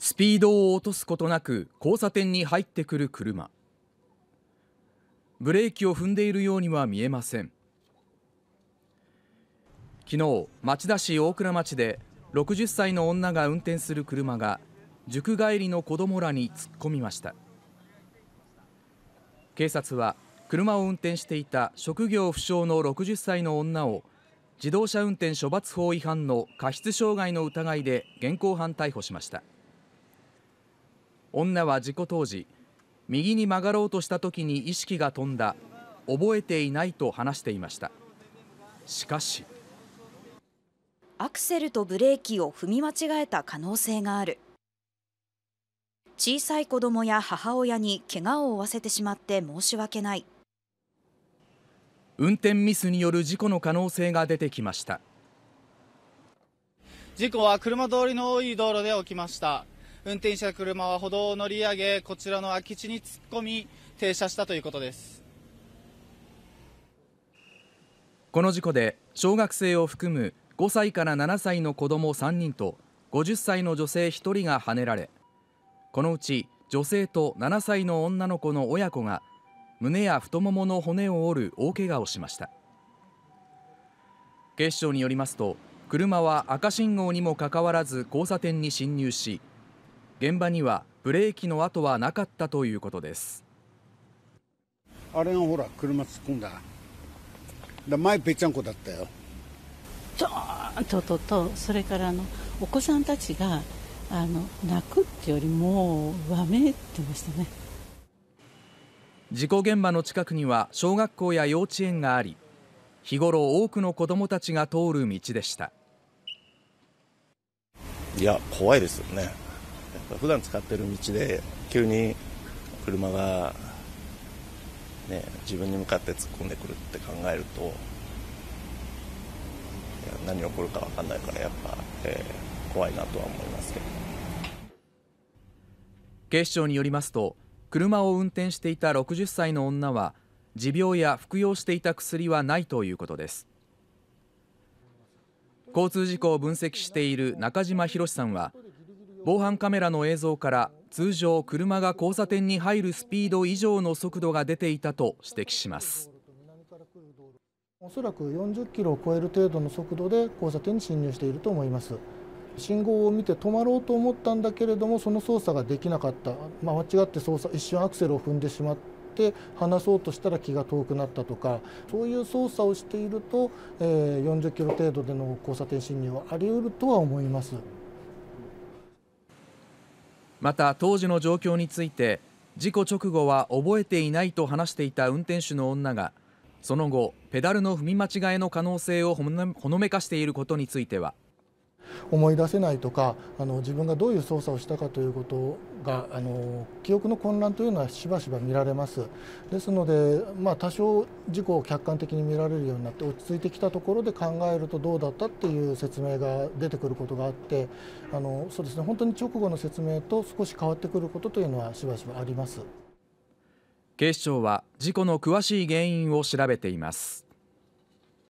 スピードを落とすことなく交差点に入ってくる車ブレーキを踏んでいるようには見えません昨日町田市大倉町で60歳の女が運転する車が塾帰りの子供らに突っ込みました警察は車を運転していた職業不詳の60歳の女を自動車運転処罰法違反の過失傷害の疑いで現行犯逮捕しました。女は事故当時右に曲がろうとしたときに意識が飛んだ覚えていないと話していましたしかしアクセルとブレーキを踏み間違えた可能性がある小さい子供や母親に怪我を負わせてしまって申し訳ない運転ミスによる事故の可能性が出てきました事故は車通りの多い道路で起きました運転した車は歩道を乗り上げこちらの空き地に突っ込み停車したということですこの事故で小学生を含む5歳から7歳の子ども3人と50歳の女性1人がはねられこのうち女性と7歳の女の子の親子が胸や太ももの骨を折る大怪我をしました警視庁によりますと車は赤信号にもかかわらず交差点に進入し現場にはブレーキの跡はなかったということですあれがほら車突っ込んだだ前ぺちゃんこだったよちょーんとととそれからあのお子さんたちがあの泣くってよりもわめってましたね事故現場の近くには小学校や幼稚園があり日頃多くの子どもたちが通る道でしたいや怖いですよね普段使ってる道で急に車が、ね、自分に向かって突っ込んでくるって考えると何起こるか分かんないからやっぱ、えー、怖いなとは思いますけど警視庁によりますと車を運転していた60歳の女は持病や服用していた薬はないということです交通事故を分析している中島博さんは防犯カメラの映像から通常車が交差点に入るスピード以上の速度が出ていたと指摘しますおそらく40キロを超える程度の速度で交差点に進入していると思います信号を見て止まろうと思ったんだけれどもその操作ができなかった、まあ、間違って操作一瞬アクセルを踏んでしまって離そうとしたら気が遠くなったとかそういう操作をしていると、えー、40キロ程度での交差点進入はあり得るとは思います。また当時の状況について事故直後は覚えていないと話していた運転手の女がその後ペダルの踏み間違えの可能性をほのめかしていることについては思い出せないとかあの自分がどういう操作をしたかということがあの記憶の混乱というのはしばしば見られますですので、まあ、多少事故を客観的に見られるようになって落ち着いてきたところで考えるとどうだったっていう説明が出てくることがあってあのそうですね本当に直後の説明と少し変わってくることというのはしばしばあります警視庁は事故の詳しい原因を調べています